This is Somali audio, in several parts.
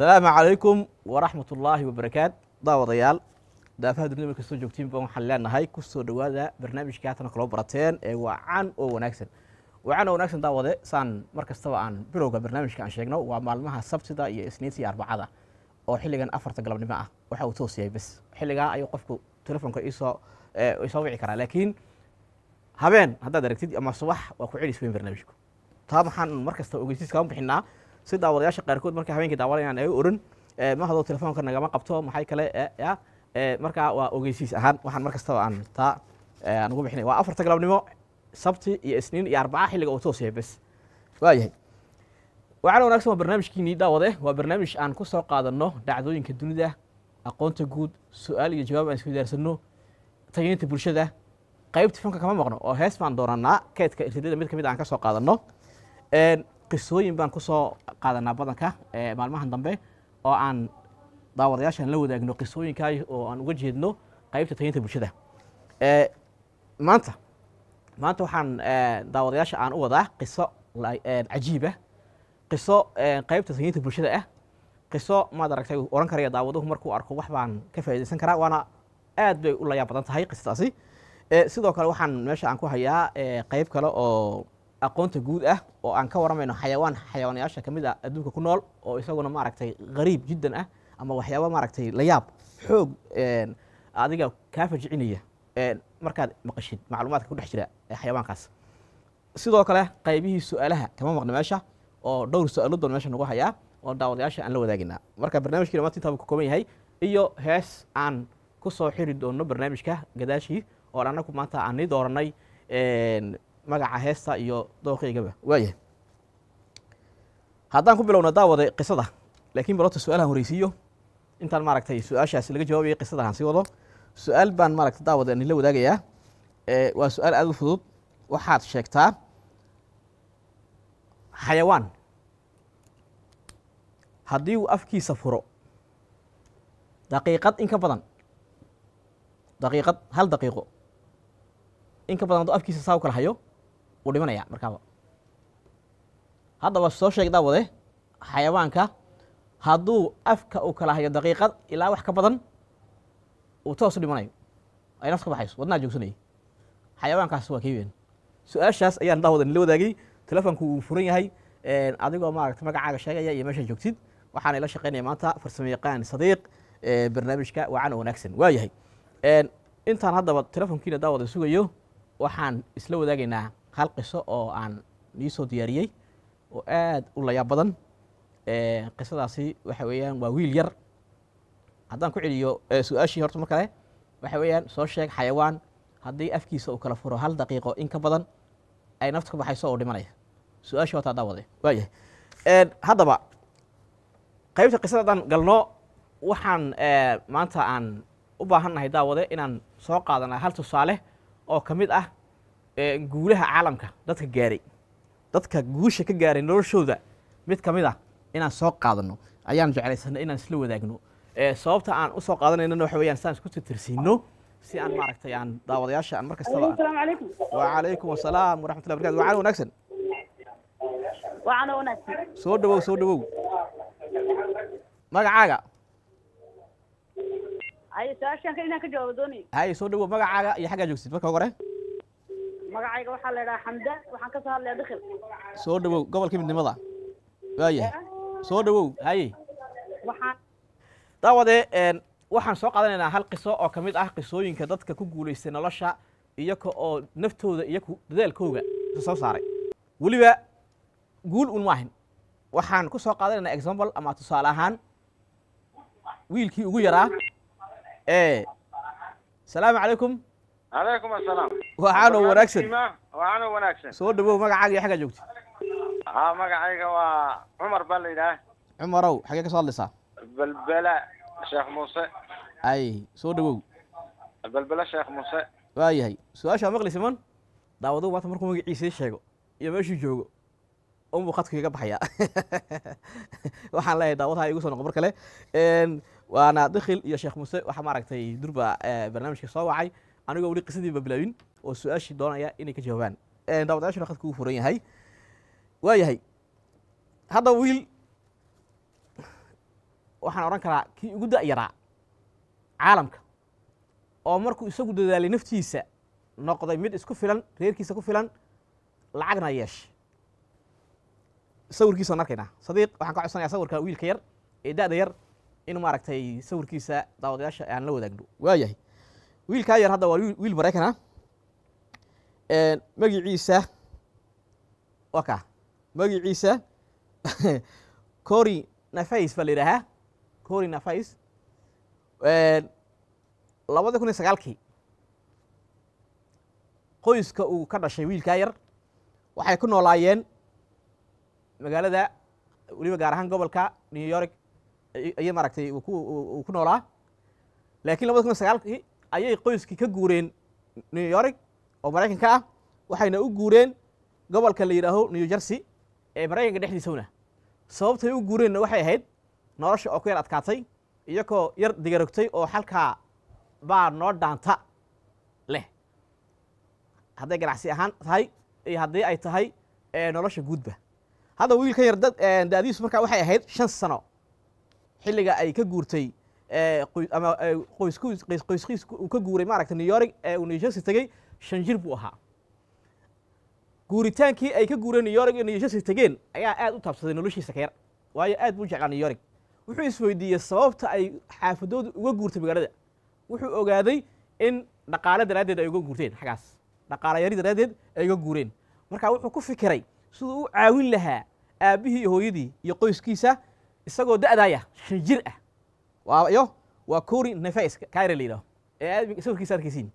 asalaamu calaykum waraxmat ullaahi wabarakaat daawadayaal daafaha dunida meel kastoo joogtiin baan waxaan leenahay kusoo dhawaada dhowaada barnaamijkii haatan kaloo barateen ee waa oo wanaagsan waa can oo wanaagsan daawade saan mar kastaba aan bilowga barnaamijka aan sheegno waa maalmaha sabtida iyo isniinta iyo arbacada oo xilligan afarta galabnimo ah waxa uu toos bes xilligaa ayuu qofku telefoonka isoo isoo wici karaa laakiin habeen haddaad aragtid ama subax waa ku celis weyn barnaamijku taa maxaan mar kasta ogeysiiska bixinaa si daawadayaasha qaarkood marka haweenkii daawanayaan ay oran eh, mahadoo telefoonka nagama qabto maxay kale eh, eh, markaa waa ogeysiis ahaan waxaan mar kastaba aan taa aan ugu bixinay waa afarta galabnimo sabti iyo isniin iyo arbaca xilliga uu toos yahay bes waa waxaana wanaagsan waa barnaamijkiinii daawade waa barnaamij aan ku soo qaadanno dhacdooyinka dunida aqoonta guud su-aal iyo jawaab aan isweydaarsanno tageynta bulshada qaybta fanka kama maqno oo hees baan doonanaa keedka irtidada mid ka mid ah aan ka soo qaadanno qisooyin baan ku soo qaadanaa badanka maalmahan dambe oo aan daawadayaashaan la wadaagno qisooyinkaa oo aan uga jeedno qaybta tahinta bulshada maanta maanta waxaan daawadayaasha aan u wadaa qiso cajiibah qiso qaybta tahinta bulshada ah qiso maad aragtay ohan karaya daawaduhu markuu arko wax baan ka faa'idaysan karaa waana aad bay u layaab badan tahay qisadaasi sidoo kale waxaan meesha aan ku hayaa qayb kale oo aqoonta guud ah oo aan ka waramayno xayawaan xayawaanayaasha kamid ah adduunka ku nool oo isaguna maaragtay qariib jiddan ah ama waxyaaba maaragtay la xoog adiga kaa fajiciniya markaad maqashid macluumaadka ku dhex jira ee xayawaankaas sidoo kale qaybihii su-aalaha kama maqni meesha oo dhowr su-aalo meesha nagu hayaa oo daawadayaasha aan la wadaaginaa marka barnaamijkii dhammaantintaaba ka kooban yahay iyo hees aan ku soo xiri doonno barnaamijka gadaashii oo annagu maanta aan nii magaca heesta iyo dooqeygaba waaya haddaan ku bilowna daawada qisada laakiin balota su-aalahan horeysiiyo intaan maaragtay su-aashaas laga jawaabaya qisada aan sii wado su-aal baan maaragta daawade anila wadaagayaa waa su-aal aada u fudud waxaad sheegtaa xayawaan haddii uu afkiisa furo daqiiqad in ka badan daqiiqad hal daqiiqo in ka badan hadduu afkiisa saa u kala hayo wuu dhimanaya markaaba haddaba soo sheegdaa wade eh? xayawaanka hadduu afka uu kala hayo daqiiqad ilaa wax ka badan uu toosu dhimanayo ay nafs ka baxayso wadnaa joogsanayay xayawaankaas waa keyween su-aashaas ayaan daa wadan la wadaagay telefoonku wuu furan yahay adigoo maaragta magacaaga sheegaya iyo meesha joogtid waxaana ila shaqaynaya maanta farsamo sadiiq barnaamijka wacan wanaagsan waa yahay intaan haddaba telefoonkiina daa sugayo waxaan isla wadaagaynaa hal qiso oo aan niisoo diyaariyey oo aad u layaab badan qisadaasi waxa weeyaan waa wiil yar haddaan ku celiyo su-aashii horta mar kale waxa weeyaan soo sheeg xayawaan haddii afkiisa uu kala furo hal daqiiqo in ka badan ay nafta ka baxayso oo dhimanaya su-aashii horta haddaan wade waayahay haddaba qaybta qisada haddaan galno waxaan maanta aan u baahannahay daawade inaan soo qaadanaa hal tusaale oo ka mid ah guulaha caalamka dadka gaaray dadka guusha ka gaaray noloshooda mid ka mid ah inaan soo qaadano ayaan jeclaysana inaan isla wadaagno sababta aan usoo qaadanaynana waxa weyaan siaan isku tirtirsiino si aan maaragtay aan daawadayaasha aan markastaba wacalaykum wasalaam waraxmatullah barkatu wacana wanaagsan soo dhawow soo dhawow magacaaga haye soo dhawow magacaaga iyo xaggaa joogsid marka hore magacayga waxaa la idhaha xamdaan waxaan kasoo hadlaya bikhil soo dhawow gobolka midnimada waayahay soo dhawow haye waxaan daawadee waxaan soo qaadanaynaa hal qiso oo ka mid ah qisooyinka dadka ku guulaystay nolosha iyaka oo naftooda iyo dadaalkooga isa soo saaray weliba guul un ma ahin waxaan ku soo qaadanaynaa example ama tusaale ahaan wiilkii ugu yaraa salaamu calaykum calaykum asalaam waxaanoo wanaagsan waxaanoo wanaagsan soo dhawow magacaaga iyo xaggaa joogta a magacayga waa cumar baa la yidhaah cumarow xagee ka soo hadlaysaa belbela sheekh muuse ay soo dhawow belbela sheekh muuse waa yahay su-aashaa maqlaysa man daawaduhu maanta markuu magaciisii sheego iyo meeshuu joogo unbuu khadku iga baxayaa waxaan leeyahay daawadaha igu soo noqo mar kale waana dakhil iyo sheekh muuse waxaa maaragtay durba barnaamijka soo wacay anigo weli qisadiinba bilaabin oo su-aashii doonaya inay ka jawaabaan daawadayaashuna khadka uu furan yahay waa hadda wiil waxaan odhan karaa kii ugu da-yaraa caalamka oo markuu isagu dadaalay naftiisa noqday mid isku filan reerkiisa ku filan lacagna yeesh sawirkiisaan arkaynaa sadiiq waxaan ka codsanayaa sawirka wiilka yar ee dada yar in maaragtay sawirkiisa daawadayaasha aan la wadaagno waayahay wiilkaa yar hadda waa wiil maraykana ah. magiciisa waka magiciisa cori nafais baa la yidhaahaa cori nafais labada kun iyo sagaalkii qoyska uu ka dhashay wiilkaa yar waxay ku noolaayeen magaalada weliba gaar ahaan gobolka new york iyo maaragtay ku noolaa laakiin labada kun iyo sagaalkii ayay qoyskii ka guureen new york oo maraykanka ah waxayna u guureen gobolka la yidhaaho new jersey ee maraykanka dhexdiisawna sababtay u guureenna waxay ahayd nolosha oo ku yar adkaatay iyakoo yar digarogtay oo halkaa baa noo dhaanta leh hadday ganacsi ahaan tahay iyo haddii ay tahay nolosha guudba hadda wiilkan yar dad daadiisu markaa waxay ahayd shan sano xilliga ay ka guurtay ama qoyskiis uu ka guuray maarata new york ee uu newjersey tegey shan jir buu ahaa guuritaankii ay ka guureen new york ee newjersey tegeen ayaa aad u taabsaday noloshiisa ka waayo aad buu u jeclaa new york wuxuu isweydiiyey sababta ay xaafadoodu uga guurtay magaalada wuxuu ogaaday in dhaqaale daraaddeed ay uga guurteen xaggaas dhaqaale yari daraaddeed ay uga guureen marka wuxuu ku fikiray siduu u caawin lahaa aabbihii hooyadii iyo qoyskiisa isagoo da'daaya shan jir ah yo waa kori nefes kaira la yidhaho ee sawirkiisa arkaysiin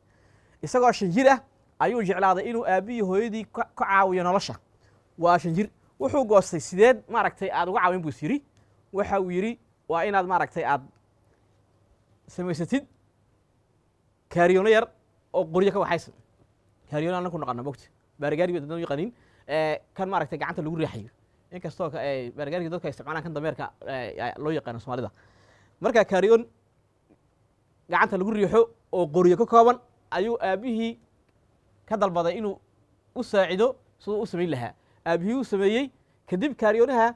isagoo shanjir ah ayuu jeclaaday inuu aabihii hooyadii ka caawiyo nolosha waa shanjir wuxuu goostay sideed maaragtay aad uga caawin buu is yidhi waxa uu yidhi waa inaad maaragtay aad samaysatid kaariyoono yar oo qoryo ka waxaysan kaariyoono aanan ku naqano mogta baaragaariga dadna yaqanin kan maaragtay gacanta lagu riixayo inkastoo baaragaariga dadka isticmaalaan kan dameerka loo yaqaano soomaalida markaa kaariyoon gacanta lagu riixo oo qoryo ka kooban ayuu aabbihii ka dalbaday inuu u saacido siduu u samayn lahaa aabbihii u sameeyey kadib kaariyoonaha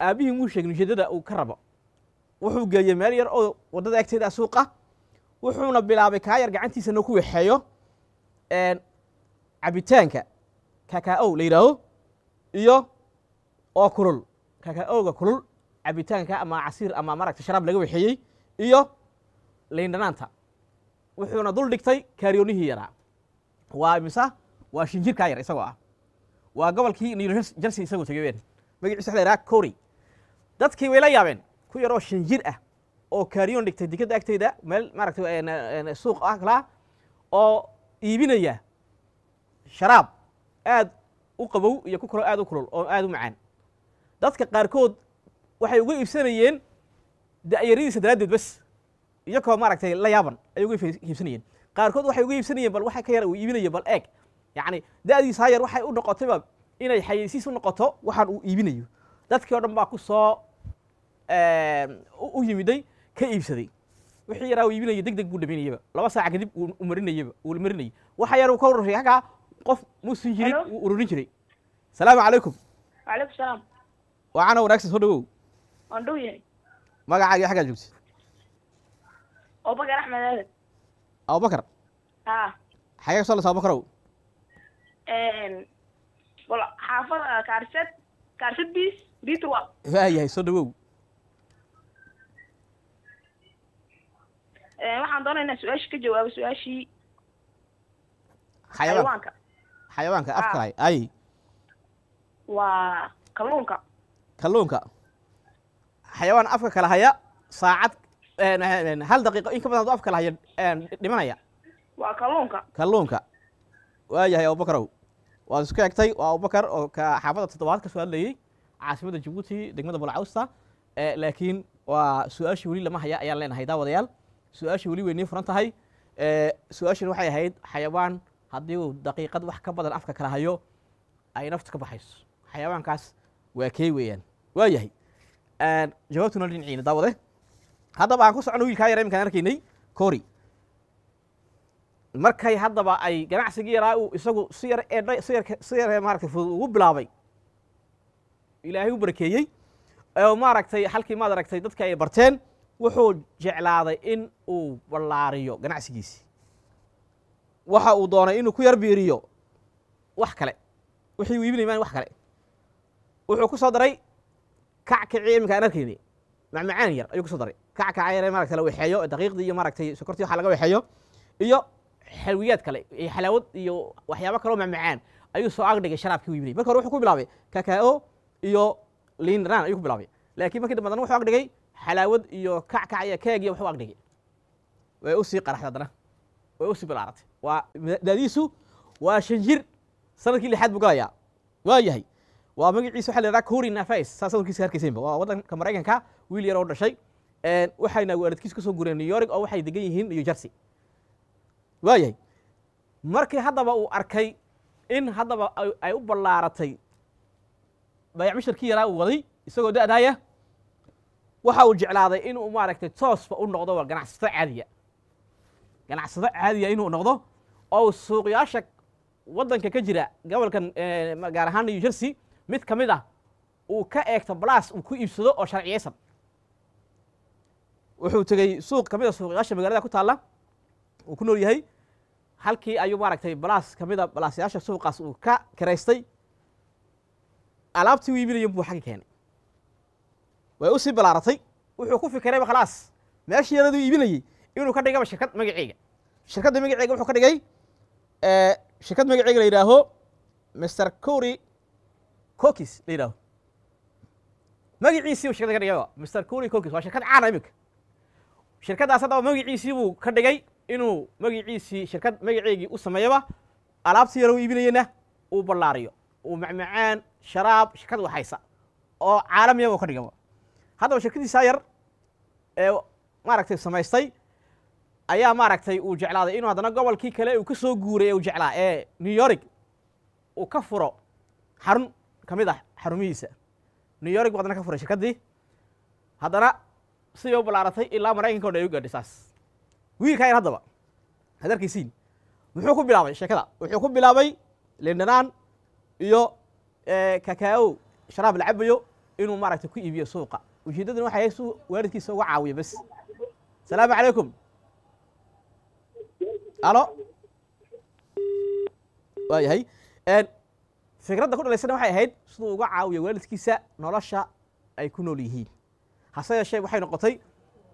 aabbihii muu sheegin ujeedada uu ka rabo wuxuu geeyey meel yar oo waddada agteeda suuqa wuxuuna bilaabay kaa yar gacantiisana ku waxeeyo cabitaanka kakaow la yidhaaho iyo oo kulul kakaoga kulul cabitaanka ama casiir ama maragta sharaab laga waxeeyey iyo lindhanaanta wuxuuna dul dhigtay kaaryoonihii yaraa waa imisa waa shinjirkaa yar isagoo ah waa gobolkii new jersey isagoo tegay ween magaciisu waxa la yidhaha dadkii way la yaabeen ku yaroo shinjir ah oo kaaryoon dhigtay dekedda agteeda meel maaragtay eh, eh, suuq ah oo iibinaya sharaab aad u qabow iyo ku kaloo aad u kulol oo aad u macaan dadka qaarkood waxay uga iibsanayeen dayaradiisa daraaddeed bas iyakoo maaragtay la yaaban ayay uga iibsanayeen qaarkood waxay uga iibsanayeen bal waxa ka yar uu iibinaya bal eeg yacni da'diisaa yar waxay u noqotayba inay xayeysiis u noqoto waxaan uu iibinayo dadkii o dhan baa ku soo u yimiday ka iibsaday wixii yaraa uu iibinaya deg deg buu dhaminayaba laba saaca kadib uu marinayaba uu marinayay waxa yar uu ka ururay halkaa qof muusan jirin uu ururin jiray salaamu calaykum wacalaykum salaam wacaana wanaagsan soo dhawow waan dhow yahay magacaaga xaggaa joogtid abubakar axmed aadan abubakar a xagee ka soolaysa abubakar ow wal xaafada kaarsad kaarsad bis biitr wa yahay soo dhawow waxaan doonaynaa su-aasha ka jawaabo su-aashii xayawaanka xayawaanka afkaay ay waa kalluunka kalluunka xayawaan afka kala haya saacad hal daqiiqo in ka badan haduu afka kala hayo dhimanaya waa kalluunka kalluunka waa yahay waad isku egtay waa abubakar oo ka xaafadda toddobaad ka soo hadlayey caasimadda jabuuti degmada bulcawsta laakiin waa su-aashii weli lama haya ayaan leenahay daawadayaal su-aashii weli weynii furan tahay su-aashina waxay ahayd xayawaan haddii uu daqiiqad wax ka badan afka kala hayo ay naftu ka baxayso xayawaankaas waa kee weeyaan waa jawaabtuna dhinaciina daawade eh. haddaba aan ku socono wiilkaa yara iminkaan arkaynay kori markay haddaba ay ganacsigii yaraa uu isagu si yar eedh si yar si yaree maaragtay fudud ugu bilaabay ilaahay u barakeeyey oo maaragtay halkii maad aragtay dadka ay barteen wuxuu jeclaaday in uu ballaariyo ganacsigiisi waxa uu doonay inuu ku yar biiriyo wax kale wixii u iibinay maan wax kale wuxuu ku soo daray kackaci imika waa daadiisu sanadkii lixaad buu galayaa waa yahay waa magaciisa waa lahadaa cori nafais saas hadalkiisa arkaysanba waa waddanka maraykanka wiil yar dhashay waxayna waalidkiisu kasoo gureen new york oo waxay degan yihiin new jersey waayahay markii haddaba uu arkay in haddaba ay u ballaaratay bayac mishirkii yaraa uu waday isagoo da-daaya waxa uu jeclaaday inuu maaragtay toosba u noqdo waa ganacsado caadiya ganacsado caadiya inuu noqdo oo suuqyaasha waddanka ka jira gobolkan gaar ahaan new jersey mid ka mid ah uu ka eegto balaas uu ku iibsado oo sharciyaysan wuxuu tegey suuq ka mid a ah suuqyaasha magaalada ku taalla uu ku nool yahay halkii ayuu maaragtay balaas ka mid a ah balaasyaasha suuqaas uu ka kiraystay alaabtii u iibinayo buu xaggi keenay way usii balaaratay wuxuu ku fikirayba khalaas meeshii yaradu iibinayey inuu ka dhigaba shirkad magaceyga shirkadda magaceega wuxuu ka dhigay shirkad magaceega la yidhaaho mister coury cokis la yidhahdo magaciisii buu shirkadda ka dhigay mister curi cokis waa shirkad caana ah, iminka shirkaddaas haddaba magaciisii buu ka dhigay inuu magaciisii shirkad magaceygii u sameeyaba alaabtii yaro u uu ballaariyo uu macmacaan sharaab shirkad waxaysa oo caalamiyaba ka dhigan haddaba shirkadiisaa yar ee maaragtay samaystay ayaa maaragtay uu jeclaaday inuu haddana gobolkii kale uu ka soo guuray ee uu jeclaa ee new york uu ka furo xarun ka mid ah xarumihiisa new york bu hadana ka furay shirkaddii haddana sidii u balaaratay ilaa maraykanka o dhan ay u gaadhay saas wiilkaa yar haddaba hadarkaysiin muxuu ku bilaabay sheekada wuxuu ku bilaabay lindhanaan iyo eh, kakao sharaab la cabayo inuu maaragtay ku iibiyo suuqa ujeeddaduna waxay su waalidkiisa uga caawiya bas asalaamu calaykum alo waayahay fikradda ku dhalaysana waxay ahayd siduu uga caawiyo waalidkiisa nolosha ay ku nool yihiin hase yeeshee waxay noqotay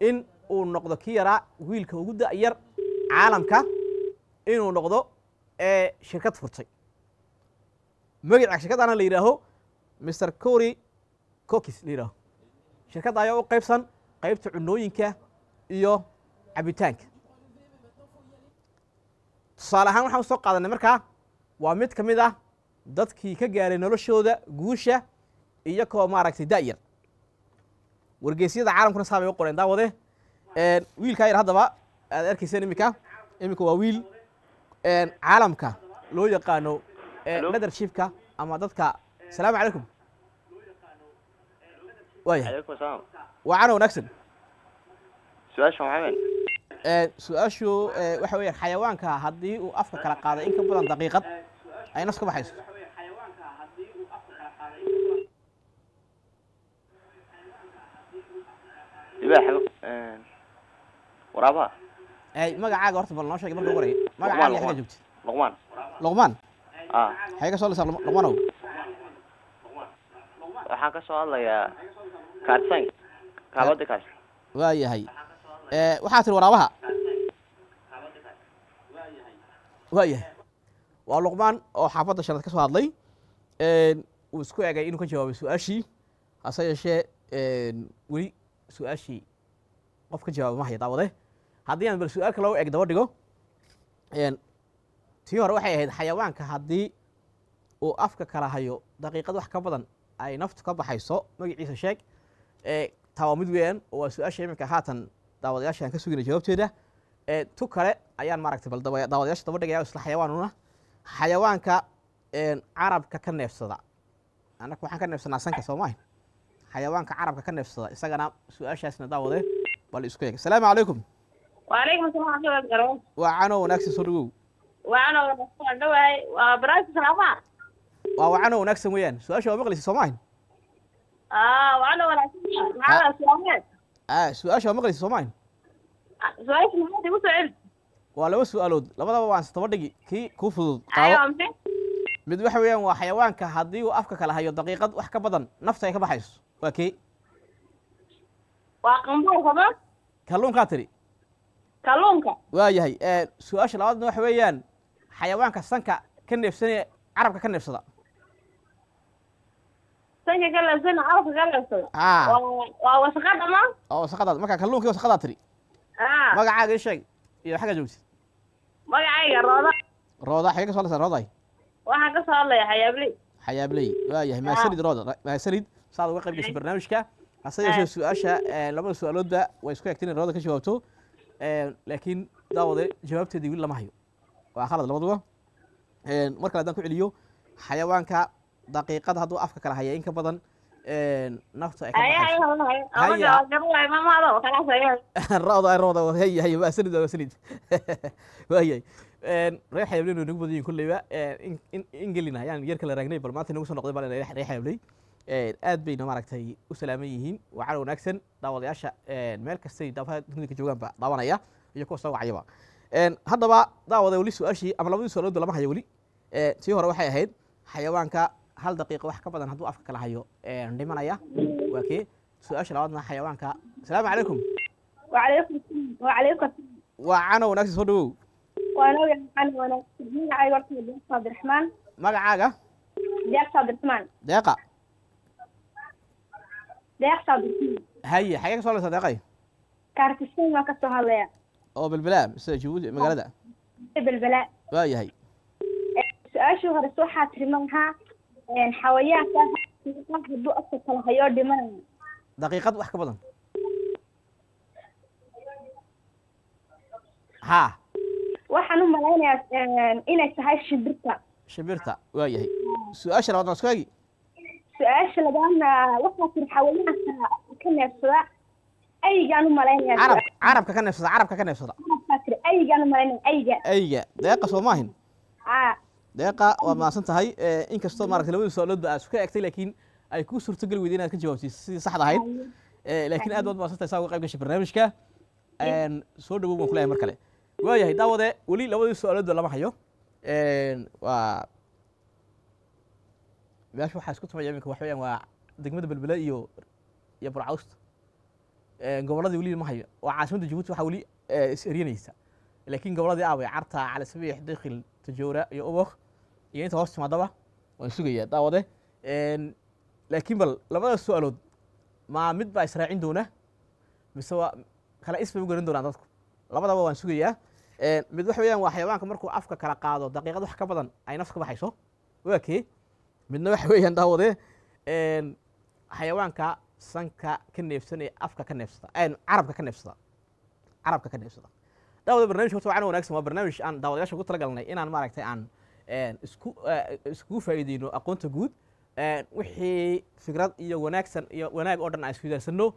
in uu noqdo kii yaraa wiilka ugu da'yar caalamka inuu noqdo ee shirkad furtay magaca shirkaddaana la yidhaaho mister cory cokis la yidhaaho shirkadda ayaa u qaybsan qaybta cunooyinka iyo cabitaanka tusaale ahaan waxaan usoo qaadanay markaa waa mid ka mid ah dadkii ka gaaray noloshooda guusha iyo koo maaragtay da'yar wargeysyada caalamkuna saa bay u qoreen daawade wiilkaa yar haddaba aad arkayseen iminka iminka waa wiil caalamka loo yaqaano eh, leader ama dadka asalaamu calaykum waaya waacano wanaagsan su aashu eh, waxa weeyaan xayawaanka haddii uu afka kala qaaday in ka badan daqiiqad ay nas ka baxayso waraabaa ay magacaaga horta bal noo sheeg marka ugu magacaaga xagga joogta luqmaan luqmaan xagee ah. ka soo hadlaysaa luqmaanow waxaan ka soo hadlayaa kaarsan kaabada kaas waayahay eh, waxaa tiri waraabaha waayahay waa luqmaan oo xaafadda shanad ka soo hadlay uu isku egay inuu ka jawaabay su-aashii hase yeeshee weli su-aashii qof ka jawaaba mahaya daawade haddii aan bal su-aal ka loo eg daba dhigo tii hore waxay ahayd xayawaanka haddii uu afka kala hayo daqiiqad wax ka badan ay naftu ka baxayso magaciisa sheeg taa waa mid weeyaan oo waa su-aasha iminka haatan daawadayaasha aan ka sugina jawaabteeda tu kale ayaan maaragtay bal daawadayaasha daba dhigaya isla xayawaanuna xayawaanka carabka ka neefsada annaga waxaan ka neefsanaa sanka soo maaha xayawaanka carabka ka neefsada isagana su-aashaasna daawade bal isku eeg asalaamu calaykum waalaykum salaam axmed garoon waa cano wanaagsan soo dhawow waa cano wanaagsan dhawahay waa barnaamijka salaamaha waa waa cano wanaagsan weeyaan su-aasha waa maqlaysa soomahin aa waa cano wanaagsan maxaa su-aaleed aa su-aasha waa maqlaysa soomahin su-aasha maxaad igu soo celi waa laba su-aalood labadaba waan toba dhigi kii kuu fudud mid waxa weeyaan waa xayawaanka haddii uu afka kala hayo daqiiqad wax ka badan nafta ay ka baxayso waa kii waa qambuur sabab kalluunkaa tidhi kalluunka waa yahay su-aasha labaadna waxa weeyaan xayawaanka sanka ka neefsanaya carabka ka neefsada sanka ka neefsana carabka ka neefsada waa wasaqada ma waa wasaqada marka kalluunkii wasaqadaa tidhi magacaaga ii sheeg iyo xagga joogtid magacayga rooda rooda xagee ka soo leysaa rooday waxaan ka soo hadlaya xayaabley xayaabley waa yahay maasalid rooda maasalid saad uga qayb gashay barnaamijka hase yeeshee su-aasha eh, labada su-aaloodba way isku egteen in labada ka jawaabto eh, laakiin daawade jawaabteedii wili lama hayo waa khalad labaduba eh, mar kale haddaan ku celiyo xayawaanka daqiiqada hadduu afka kala haya in ka badan naftu ay kabaxaysoasanid waayay reer xayaabley kolleyba in gelina yar kala raagnay bal maanta inagu soo noqday baan ree aad bayna maaragtay u salaaman yihiin waa cala wanaagsan daawadayaasha meel kastay daafaha dunida ka joogaanba daawanaya iyo kuwa soo wacayaba haddaba daawada weli su-aashii ama labadii su-aaloodu lama hayo weli sii hore waxay ahayd xayawaanka hal daqiiqa wax ka badan hadduu afka kala hayo dhimanaya waa kee su-aasha labaadna xayawaanka asalaamu calaykum waa cano wanaagsan soo dhawow magacaaga deeqa هيا حقيقة صلاة صديقة هيا كارتشين وكتو هاليا أو بالبلاء بس شو بودي مقالة دا بالبلاء باي هاي سؤال شو غير سوحة ترمونها إن حوياك بدو أصل تلخيار دمان دقيقة وحكة بضن ها واحد نوم ملايين إنا إيه، سهاي شبرتا شبرتا واي هاي سؤال شو غير سوحة su-aasha labaadna waxaa tiri xayaanka ka neefsada ayigaan u malaynayaa carabka ka neefsada carabka ka neefsada ayigaan u malaynaya ayiga ayiga deeqa soo maahin deeqa waa maadsan tahay inkastoo maarata labadii su-aaloodba aad isku eegtay laakiin ay kuu suurtogeli weyday inaad ka jawaabtid sidii saxda ahayd laakiin aad baad mahadsan tahay saa uga qayb gashay barnaamijka soo dhawow waan ku leeyahay mar kale waayahay daawade weli labadii su-aaloodba lama hayo waa meesha waxaa isku tumaya iminka wax weyaan waa degmada belbele iyo iyo burcawsta gobolladii weli ma hayo oo caasimadda jabuuti waxaa weli is eryanaysa laakiin gobolladii aabay ah carta calasabiix dekhil tajoora iyo ubok iyo inta hoos timaadaba waan sugayaa daawade laakiin bal labadaas su-aalood ma mid baa israacin doona mise waa kala is u garan doonaan dadku labadaba waan sugayaa mid wax weeyaan waa xayawaanka markuu afka kala qaado daqiiqad wax ka badan ay naf ka baxayso waa kee midna waxa weeyaan daawade xayawaanka sanka ka neefsanaya afka ka neefsada carabka ka neefsada carabka ka neefsada daawade barnamijka horta waa wanagsan waa barnaamij aan daawadayaasha ugu tala inaan maaragtay aan isku iskugu faa'iideyno aqoonta guud wixii fikrad iyo wanaagsan iyo wanaag oo dhan aan isku daarsano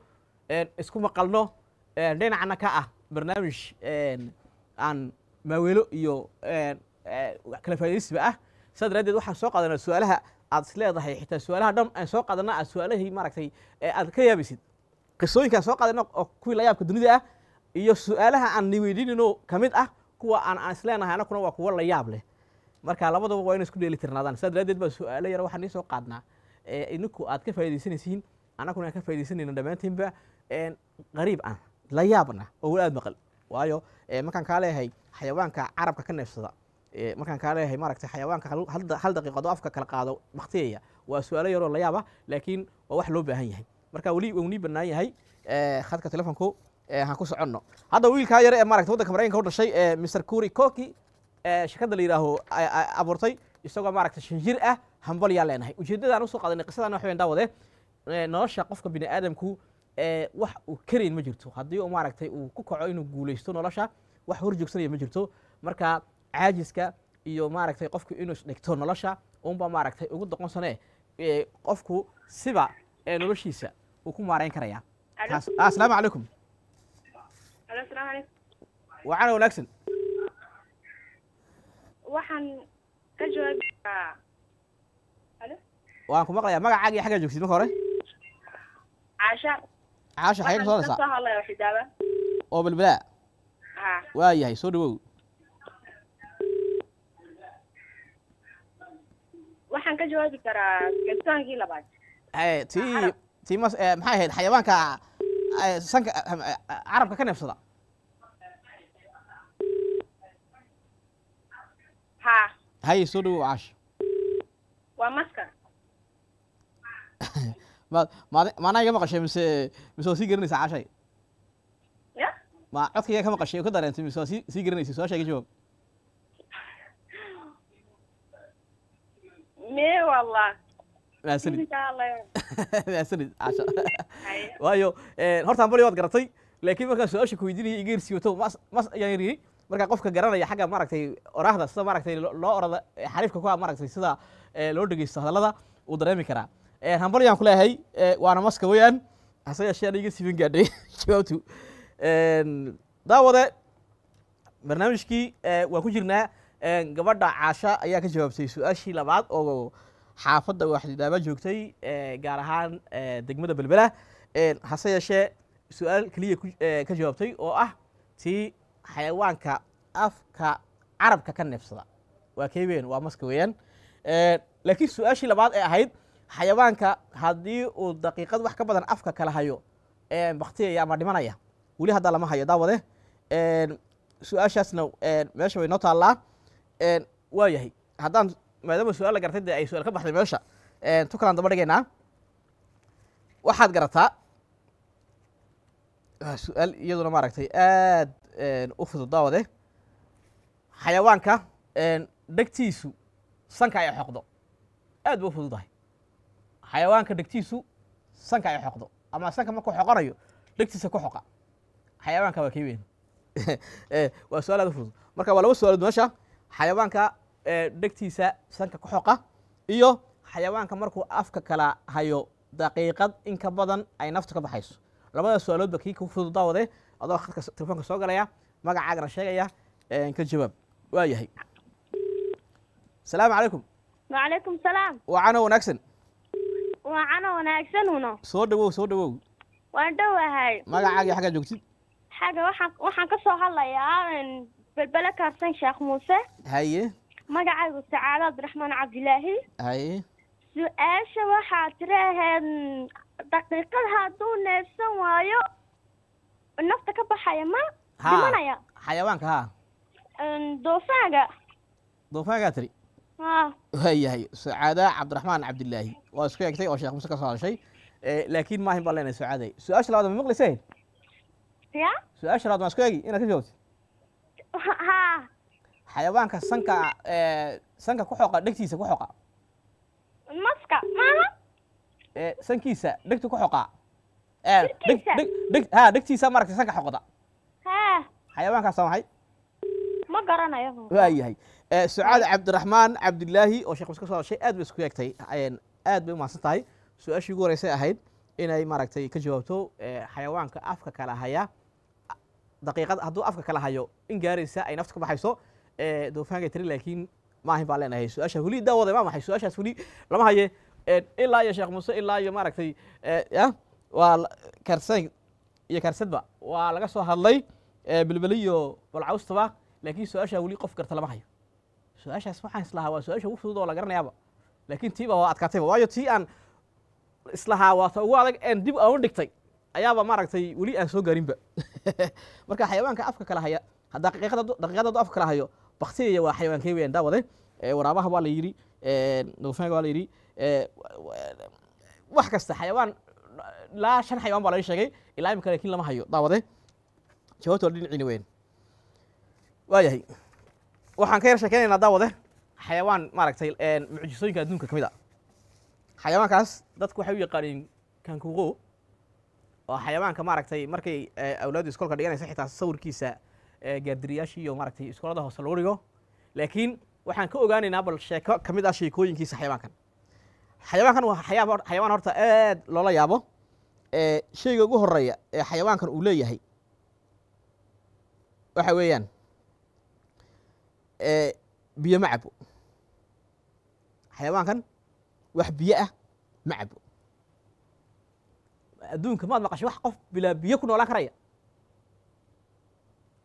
isku maqalno dhinacna ka ah barnaamij aan maaweelo iyo kala faa'iidaysiba ah sidaa daraaddeed waxaan soo qaadanaa su-aalaha aad is leedahay xitaa su-aalaha dham aan soo qaadanna aad su-aalahii maaragtay ee aad ka yaabisid qisooyinka soo qaadanna oo kuwii la yaabka dunida ah iyo su-aalaha aan niweydiinino ka mid ah kuwa aan aan is anakuna waa kuwo la yaab leh marka labadaba waa ina isku dheeli tirnaadaan sidaas daraaddeed baa su-aalo yar waxaan iisoo qaadnaa ninku aad ka faa'idaysanaysiin annakuna aan ka faa'idaysanayna dhammaantiinba qariib ah la yaabna oo weli aad maqal waayo markaan kaa leeyahay xayawaanka carabka ka neefsada Eh, markaan kaa leeyahay maaragtay xayawaanka hal daqiiqado afka kala qaado bakhtiyaya waa su-aalo yaroo la yaaba laakiin waa wax loo baahan yahay marka weli waunii bannaan yahay eh, khadka telefonku eh, haan ku soconno hadda wiilkaa yare ee maarata wadanka maraykanka u dhashay ee curi koki shirkadda la yidhaaho abuurtay isagoo maaragtay shinjir ah hambal yaa leenahay ujeeddadaan usoo qaadanay qisadaan waxay daawade nolosha qofka bini aadamku wax uu karayn ma jirto haddii uu maaragtay uu ku kaco inuu guulaysto nolosha wax hor ma jirto marka caajiska iyo maaragtay qofku inuu isdhigto nolosha unba maaragtay ugu doqon sanee qofku siba ee noloshiisa uu ku maarayn karayaa assalaamu calaykum wacana wanaagsan waxaan ka jawaabiyaa waan ku maqlayaa magacaaga iyo xaggaa joogsid marka hore caasha caasha xagee ka soo hadlaysaa oo balbalaa waa yahay soo dhawow waxaan ka jawaabi karaa galtoonkii labaad ti eh, ti eh, maxay ahayd xayawaanka eh, sanka carabka ka neefsada ha hay soo dhawow caash waa maskar ma maad maanaa iga maqashay mise mise waa sii garanaysa caashay ya ma codkaiga ka maqashay oo ka dareentay mise waa sii sii garanaysa su-aasha iga jawaab Meu Allah. waayo horta ambali waad garatay laakiin markaan su-aasha ku weydiinaya igeersi wato mas mas ayaan marka qofka garanaya xagga maaragtay oraahda sida maaragtay loo orada xariifka eh, ku ah maaragtay sida eh, loo dhegeysto hadallada uu dareemi karaa eh, hambali aan ku waana maska weyaan hase yeeshee aan iga sibin gaadhay jawaabtu ehm, daawade barnaamijkii waan ku jirnaa gabadha caasha ayaa ka jawaabtay su-aashii labaad oo xaafadda waxdhiidhaama joogtay eh, gaar ahaan eh, degmada belbela hase yeeshee su-aal keliya eh, ka jawaabtay oo ah tii xayawaanka afka carabka ka neebsada waa keybeen waa maska weeyaan laakiin su-aashii labaad ee ahayd xayawaanka haddii uu daqiiqad wax ka badan afka kala hayo bakhtiyaya ama dhimanaya weli haddaa lama hayo daawade su-aashaasna meesha way noo taallaa waa yahay haddaan maadaama su-aal la gartay dee ay su-aal ka baxday meesha tukalaan daba dhigaynaa waxaad garataa su-aal iyaduna maaragtay aad u fudud daawade xayawaanka dhegtiisu sanka ay xoqdo aad ba u fududahay xayawaanka dhegtiisu sanka ay xoqdo ama sanka markuu xoqonayo dhegtiisa ku xoqa xayawaanka waa kii weyn waa su-aal aad u fudud marka waa laba su-aalood meesha xayawaanka dhegtiisa sanka ku xoqa iyo xayawaanka markuu afka kala hayo daqiiqad in ka badan ay naftu ka baxayso labada su-aaloodba kii kuu fudud daawade adoo khadka telefoonka soo galaya magacaagana sheegaya ka jawaab waa yahay asalaamu calaykum wacalaykum salaam waa wanaagsan waa cano wanaagsan uno soo dhawow soo dhawow waan dhow ahay magacaagii xaggaa joogtid xagga waxaan waxaan ka soo hadlayaa balbala kaabsan sheekh muuse haye magacaygu sacaada abdiraxmaan cabdilaahi haye su-aasha waxaa tiri ahayd daqiiqad hadduu neefsan waayo nafta ka baxaya ma dhimanaya xayawaanka haa doofaanga doofaangaa tiri waayahay sacaada cabdiraxmaan cabdilaahi waa isku egtay oo sheekh muuse ka soo hadashay laakiin maahin baan leenahay sucaaday su-aasha labaad ma maqliseen ya su-aasha labaad maa isku egi inaad ka jawaabtid xayawaanka sanka eh, sanka ku xoqa dhegtiisa ku xoqa maska maaha eh, sankiisa dhegta ku xoqa eh, ha dhegtiisa maragtay sanka xoqda xayawaankaas waa maxay ma garanayo waayahay sucaad cabdiraxmaan cabdillaahi oo sheekh ka soo hadashay aad bay isku eegtay aad bay umaadsan tahay su-aashii ugu horeysay ahayd inay maaragtay ka jawaabto xayawaanka afka kala haya daqiiqad hadduu afka kala hayo in gaaraysa ay nafta ka baxayso doofaanka tiri laakiin ma baa leenahay su-aasha weli daawada ma maxay su-aashaas weli lama haye ilaa iyo sheekh muuse ilaa iyo maaragtay ya waa karsan iyo karsadba waa laga soo hadlay belbeliyo balcawstaba laakiin su-aasha weli qof garta lama hayo su-aashaas waxaan islahaa waa su-aasha ugu fudud oo la garanayaaba laakiin tiiba waa adkaatayba waayo tii aan islahaa waata ugu adag een dib aan u dhigtay ayaaba maaragtay weli aan soo gaarinba marka xayawaanka afka kala haya daqiiqadeedu afka kala hayo bakteriya waa xayawaankey weyan daawaday waraabaha waa la yidhi duufaanka waa la yidhi wax kasta xayawaan ilaa shan xayawaan baa laga sheegay ilaa imika laakiin lama hayo daawade jawabta waa dhinaciina weyn waayahay waxaan ka yar sheekeynaynaa daawade xayawaan maaragtay mucjisooyinka adduunka ka mid a ah. xayawaankaas dadku waxay u yaqaaneen kankuuqo oo xayawaanka maaragtay markay eh, awlaadu iskoolka dhiganaysa xitaa sawirkiisa eh, gaardiriyaashii iyo maaragtay iskoolada hoose lagu dhigo laakiin waxaan ka ogaanaynaa bal sheeko ka mid ah sheekooyinkiisa xayawaankan xayawaankan waa xayawaan horta aad loola yaabo eh, shayga ugu horeeya ee xayawaankan uu leeyahay waxa weeyaan biyo ma cabo xayawaankan wax biyo ah ma cabo adduunka maad maqashay wax qof bilaa biyo ku noolaan karaya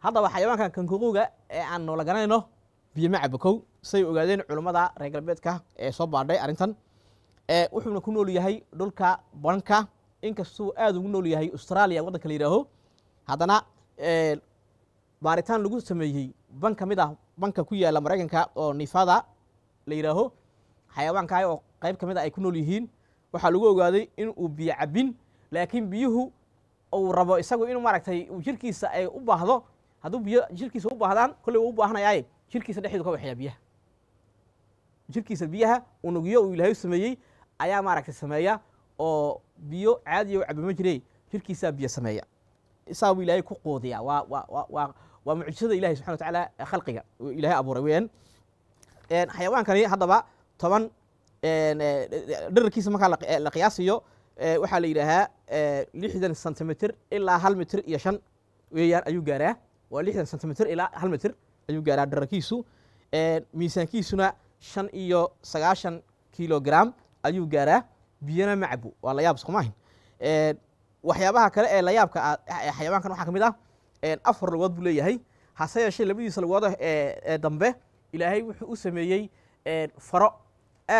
haddaba xayawaankan kankuquga ee aan noola garanayno biyo ma cabo kow say ogaadeen culummada reer galbeedka ee soo baadhay arrintan wuxuuna ku nool yahay dhulka banka inkastuu aad ugu nool yahay australia waddanka la yidhaaho haddana baaritaan lagu sameeyey ban ka mid ah banka ku yaalla maraykanka oo nifada la yidhaaho xayawaankaah oo qayb ka mid ah ay ku nool yihiin waxaa lagu ogaaday in uu biyo cabin laakiin biyuhu uu rabo isagu inuu maaragtay jirkiisa ay u baahdo hadduu biyo jirkiisa u baahdaan kolley wuu u baahanayaaye jirkiisa dhexdu ka waxyaa biyaha jirkiisa biyaha nugiyo uu ilaahay sameeyey ayaa maaragtay sameeya oo biyo caadiya u cabima jirey jirkiisaa biyo sameeya isaa buu ilaahay ku quudiyaa waa waa waa waa mucjisada ilahi subxana watacaala khalqiga ilahay abuuray weyaan xayawaankani haddaba toban dhararkiisa markaa la qiyaasiyo Eh, waxaa la yidhaahaa eh, lixdan sentimitr ilaa hal mitr iyo shan weeyaan ayuu gaaraa waa lixdan sentimitr ilaa hal mitr ayuu gaaraa dherarkiisu eh, miisaankiisuna shan iyo sagaashan kilogram ayuu gaaraa biyana macbu waa layaab soomaahin waxyaabaha kale ee layaabka ah, xayawaankan waxaa ka mid ah afar lugood buu leeyahay hase yeeshee labadiisa lugood ee dambe ilaahay wuxuu u sameeyey faro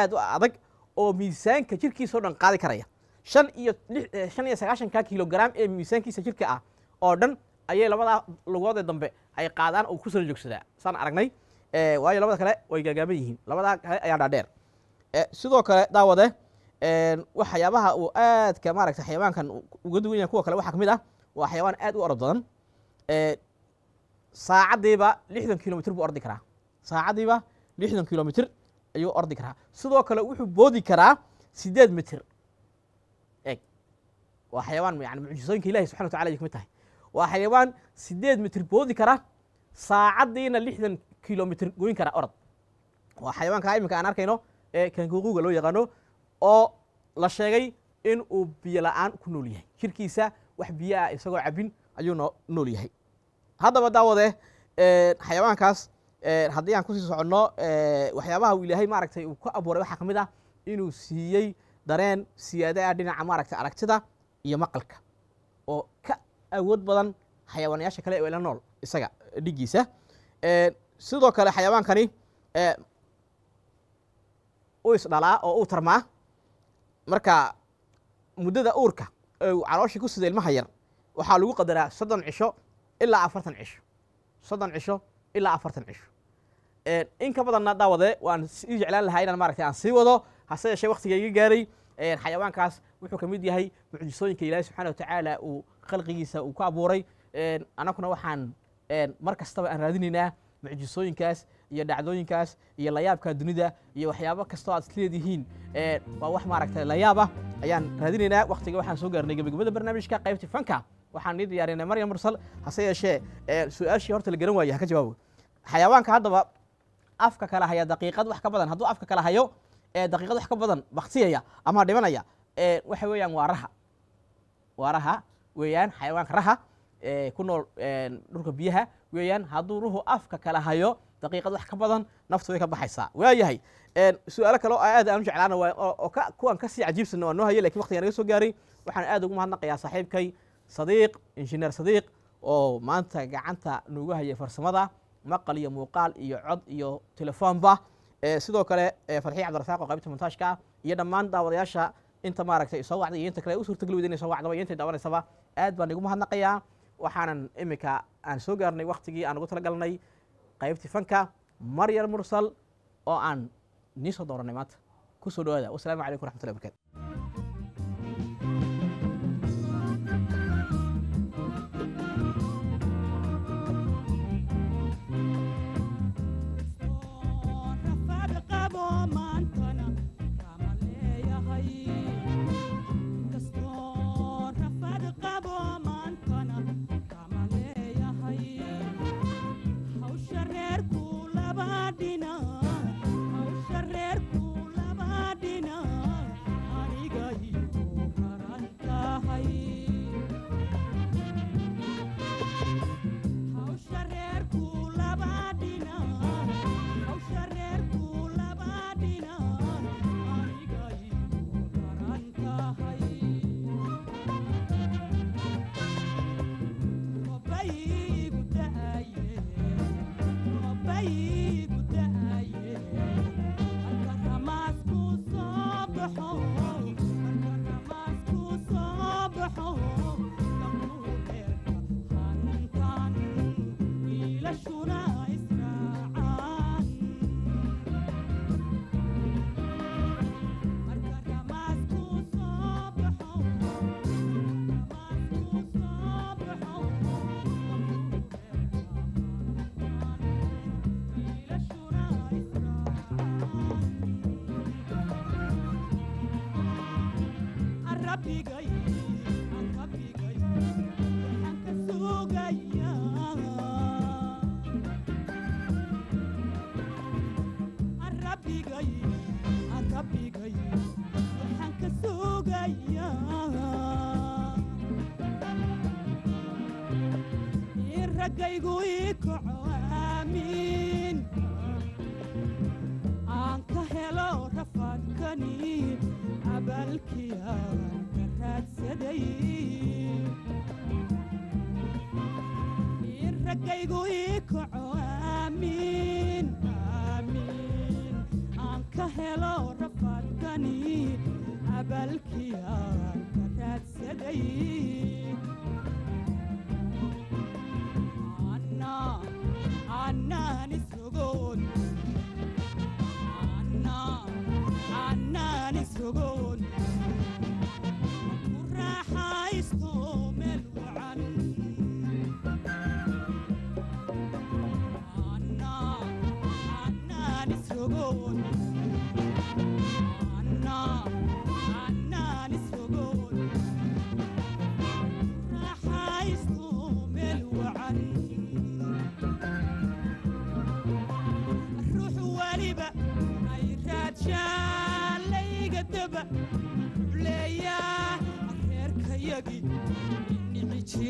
aad u adag oo miisaanka jirkiisao o dhan qaadi karaya shan iyo eh, shan iyo sagaashanka kilogram ee miisaankiisa jirka ah oo dhan ayay labadaa lugoodee dambe ay qaadaan uu ku soo joogsadaa saan aragnay eh, waayo labada kale way gaagaaban yihiin labadaa kale ayaa dhaadheer eh, sidoo kale daawade waxyaabaha uu aadka maaragta xayawaankan uga duwan yahay kuwa kale waxaa ka mid ah waa xayawaan aad u orod badan saacaddiiba lixdan kilomitr buu ordi karaa saacaddiiba lixdan kilomitr ayuu ordi karaa sidoo kale wuxuu boodi karaa sideed mitir waa xayawaan yani mucjisooyinka ilahi subxana watacala ayay ka tahay waa xayawaan sideed mitir boodi kara saacaddiina lixdan kilomitr goyn kara orad waa xayawaanka iminka aan arkayno ee kanguuquuga loo yaqaano oo la sheegay in uu biyo la-aan ku nool yahay jirkiisa wax biyo ah isagoo cabin ayuu no nool yahay haddaba daawadee eh, xayawaankaas haddii aan kusii soconno waxyaabaha uu ilaahay maaragtay uu ku abuuray waxaa ka mid ah inuu siiyey dareen siyaada ah dhinaca maaragtay aragtida iyo maqalka oo ka awood badan xayawaanayaasha kale ee la nool isaga dhigiisa sidoo kale xayawaankani u isdhalaa oo uu tarmaa marka muddada uurka u calooshii ku sida ilmaha yar waxaa lagu qadaraa soddon cisho ilaa afartan cisho soddon cisho ilaa afartan cisho in ka badanna dhaawadee waan sii jeclaan lahaa inaan maaragtay aan sii wado hase yeeshee waktiga iga gaaray xayawaankaas wuxuu ka mid yahay mucjisooyinka ilaahay subxana watacaala uu khalqigiisa uu ku abuuray annaguna waxaan mar kastaba aan raadinaynaa mucjisooyinkaas iyo dhacdooyinkaas iyo layaabka dunida iyo waxyaabo kastoo aad isleedihiin waa wax maaragta layaab ah ayaan raadinaynaa wakhtiga waxaan soo gaarnay gebagabada barnaamijka qaybta fanka waxaan nii diyaarina maryam mursal hase yeeshee su-aashii horta la garan waaye ha ka jawaabo xayawaanka haddaba afka kala haya daqiiqad wax ka badan hadduu afka kala hayo daqiiqad wax ka badan baktiyaya ama dhimanaya Eh, waxa weeyaan waa raha waa raha weeyaan xayawaanka raha eh, ku nool eh, dhulka biyaha weeyaan hadduu ruhu afka kala hayo daqiiqad wax ka badan naftu way ka baxaysaa waayahay su-aalo kale oo aad aanu jeclaana waa oo kuwan kasii cajiibsana waa noo hayay lakin waqtiga naga soo gaaray waxaan aad ugu mahadnaqayaa saaxiibkay sadiiq injineer sadiiq oo maanta gacanta noogu hayay farsamada maqal iyo muuqaal iyo cod iyo telefoonba sidoo kale farxii cabdirasaaq oo qaybta montaajka iyo dhammaan daawadayaasha inta maaragtay soo wacday iyo inta kale u suurtagelweyd inay soo wacdaba iyo intay dhawanaysaba aad baan igu mahadnaqayaa waxaanan iminka aan soo gaarnay wakhtigii aan ugu talagalnay qaybtii fanka maryal mursal oo aan nii soo dooranay maanta ku soo dhawaada wasalaamu calaykum raxmatullahi barkaatu aragaygu ikoco aamiin aan ka helo rafaadkani abaalkii aan ka raadsaday iragaygu ikoco aamiin aamiin aan ka helo rafaadkani abaalkii aan ka raadsaday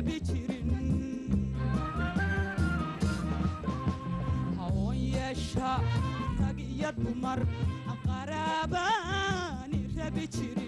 ile bitirin Haon yaşa rakiyat umar Qarabani ile bitirin